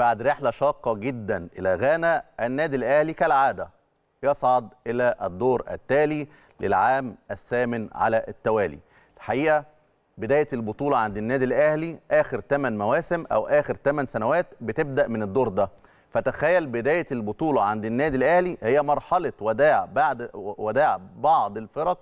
بعد رحلة شاقة جدا إلى غانا النادي الأهلي كالعادة يصعد إلى الدور التالي للعام الثامن على التوالي الحقيقة بداية البطولة عند النادي الأهلي آخر 8 مواسم أو آخر 8 سنوات بتبدأ من الدور ده فتخيل بداية البطولة عند النادي الأهلي هي مرحلة وداع بعد وداع بعض الفرق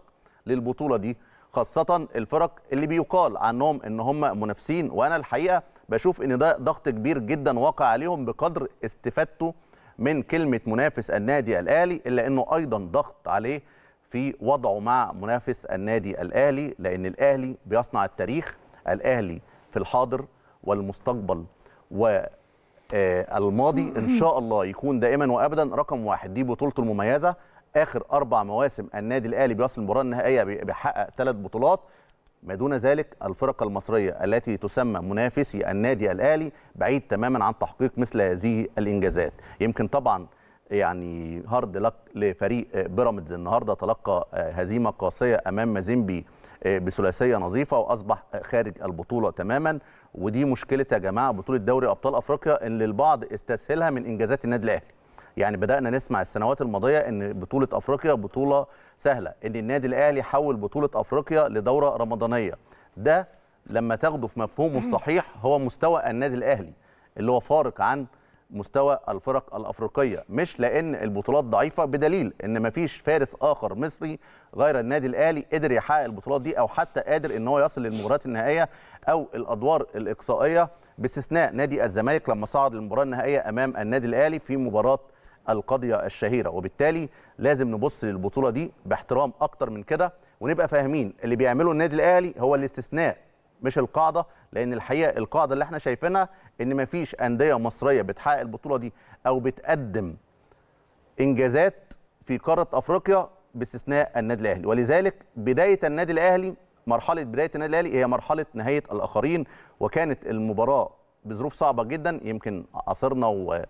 للبطولة دي خاصة الفرق اللي بيقال عنهم إن هم منافسين وأنا الحقيقة بشوف ان ده ضغط كبير جدا وقع عليهم بقدر استفادته من كلمه منافس النادي الاهلي الا انه ايضا ضغط عليه في وضعه مع منافس النادي الاهلي لان الاهلي بيصنع التاريخ الاهلي في الحاضر والمستقبل و آه، الماضي ان شاء الله يكون دائما وابدا رقم واحد دي بطولته المميزه اخر اربع مواسم النادي الاهلي بيصل المباراه النهائيه بيحقق ثلاث بطولات ما دون ذلك الفرق المصرية التي تسمى منافسي النادي الأهلي بعيد تماما عن تحقيق مثل هذه الإنجازات يمكن طبعا يعني هارد لك لفريق بيراميدز النهارده تلقى هزيمه قاسيه امام مازيمبي بثلاثيه نظيفه واصبح خارج البطوله تماما ودي مشكله يا جماعه بطوله دوري ابطال افريقيا اللي البعض استسهلها من انجازات النادي الاهلي يعني بدانا نسمع السنوات الماضيه ان بطوله افريقيا بطوله سهله ان النادي الاهلي حول بطوله افريقيا لدوره رمضانيه ده لما تاخده في مفهومه الصحيح هو مستوى النادي الاهلي اللي هو فارق عن مستوى الفرق الافريقيه مش لان البطولات ضعيفه بدليل ان مفيش فارس اخر مصري غير النادي الاهلي قدر يحقق البطولات دي او حتى قادر ان هو يصل للمباريات النهائيه او الادوار الاقصائيه باستثناء نادي الزمالك لما صعد للمباراه النهائيه امام النادي الاهلي في مباراه القضيه الشهيره وبالتالي لازم نبص للبطوله دي باحترام اكتر من كده ونبقى فاهمين اللي بيعمله النادي الاهلي هو الاستثناء مش القاعده لان الحقيقه القاعده اللي احنا شايفينها ان مفيش انديه مصريه بتحقق البطوله دي او بتقدم انجازات في قاره افريقيا باستثناء النادي الاهلي ولذلك بدايه النادي الاهلي مرحله بدايه النادي الاهلي هي مرحله نهايه الاخرين وكانت المباراه بظروف صعبه جدا يمكن عاصرنا و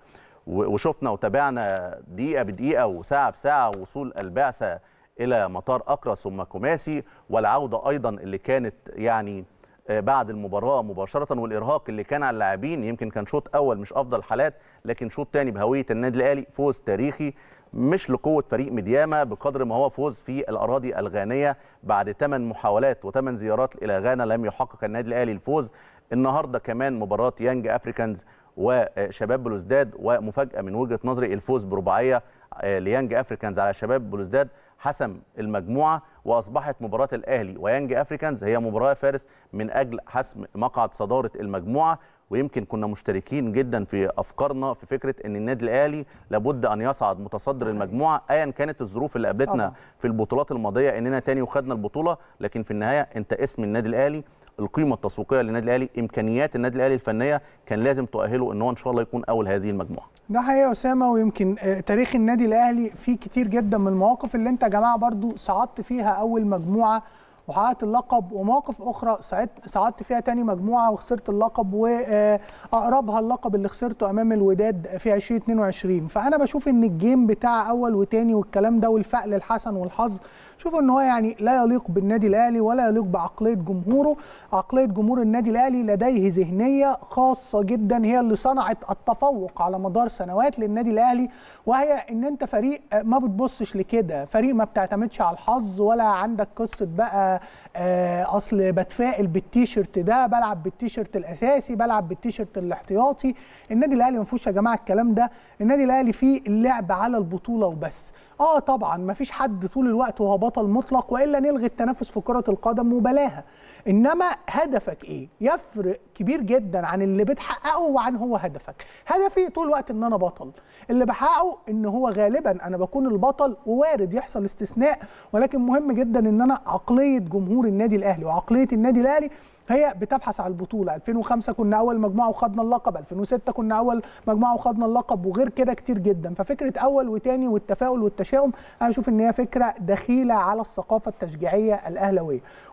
وشفنا وتابعنا دقيقه بدقيقه وساعه بساعه وصول البعثه الى مطار اقرا ثم كوماسي والعوده ايضا اللي كانت يعني آه، بعد المباراه مباشره والارهاق اللي كان على اللاعبين يمكن كان شوط اول مش افضل حالات لكن شوط ثاني بهويه النادي الاهلي فوز تاريخي مش لقوه فريق مدياما بقدر ما هو فوز في الاراضي الغانيه بعد 8 محاولات و8 زيارات الى غانا لم يحقق النادي الاهلي الفوز النهارده كمان مباراه يانج افريكانز وشباب بلوزداد ومفاجاه من وجهه نظري الفوز برباعيه آه، ليانج افريكانز على شباب بلوزداد حسم المجموعه واصبحت مباراه الاهلي ويانج افريكانز هي مباراه فارس من اجل حسم مقعد صداره المجموعه ويمكن كنا مشتركين جدا في افكارنا في فكره ان النادي الاهلي لابد ان يصعد متصدر المجموعه ايا كانت الظروف اللي قابلتنا في البطولات الماضيه اننا تاني وخدنا البطوله لكن في النهايه انت اسم النادي الاهلي القيمه التسويقيه للنادي الاهلي امكانيات النادي الاهلي الفنيه كان لازم تؤهله ان هو ان شاء الله يكون اول هذه المجموعه ده حقيقه اسامه ويمكن آه، تاريخ النادي الاهلي فيه كتير جدا من المواقف اللي انت يا جماعه برضو صعدت فيها اول مجموعه وحققت اللقب ومواقف اخرى سعدت صعدت فيها تاني مجموعه وخسرت اللقب واقربها اللقب اللي خسرته امام الوداد في 2022 فانا بشوف ان الجيم بتاع اول وتاني والكلام ده والفقل الحسن والحظ شوف ان هو يعني لا يليق بالنادي الاهلي ولا يليق بعقليه جمهوره عقليه جمهور النادي الاهلي لديه ذهنيه خاصه جدا هي اللي صنعت التفوق على مدار سنوات للنادي الاهلي وهي ان انت فريق ما بتبصش لكده فريق ما بتعتمدش على الحظ ولا عندك قصه بقى آه، اصل بتفائل بالتيشيرت ده بلعب بالتيشيرت الاساسي بلعب بالتيشيرت الاحتياطي النادي الاهلي ما فيهوش يا جماعه الكلام ده النادي الاهلي فيه اللعب على البطوله وبس اه طبعا ما فيش حد طول الوقت وهو بطل مطلق والا نلغي التنافس في كره القدم وبلاها انما هدفك ايه يفرق كبير جدا عن اللي بتحققه وعن هو هدفك هدفي طول الوقت ان انا بطل اللي بحققه ان هو غالبا انا بكون البطل ووارد يحصل استثناء ولكن مهم جدا ان انا عقليه جمهور النادي الاهلي وعقليه النادي الاهلي هي بتبحث على البطوله 2005 كنا اول مجموعه وخدنا اللقب 2006 كنا اول مجموعه وخدنا اللقب وغير كده كتير جدا ففكره اول وتاني والتفاؤل والتشاؤم انا بشوف ان هي فكره دخيله على الثقافه التشجيعيه الاهلاويه